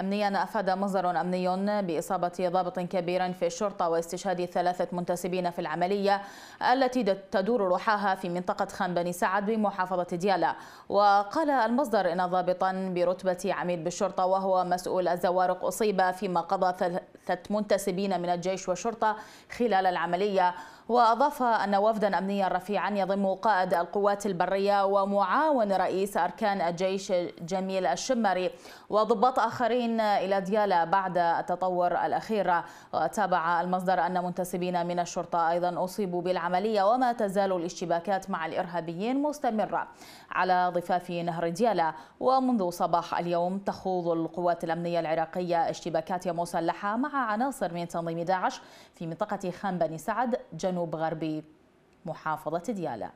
أمنيا أفاد مصدر أمني بإصابة ضابط كبير في الشرطة واستشهاد ثلاثة منتسبين في العملية التي تدور رحاها في منطقة خان بني سعد بمحافظة ديالى وقال المصدر إن ضابطا برتبة عميد بالشرطة وهو مسؤول الزوارق أصيب فيما قضى ثلاثة منتسبين من الجيش والشرطة خلال العملية وأضاف أن وفدا أمنيا رفيعا يضم قائد القوات البرية ومعاون رئيس أركان الجيش جميل الشمري وضباط آخرين إلى ديالا بعد التطور الأخير وتابع المصدر أن منتسبين من الشرطة أيضا أصيبوا بالعملية وما تزال الاشتباكات مع الإرهابيين مستمرة على ضفاف نهر ديالا ومنذ صباح اليوم تخوض القوات الأمنية العراقية اشتباكات مسلحة مع عناصر من تنظيم داعش في منطقة خان بني سعد جنوب جنوب غربي محافظة ديالى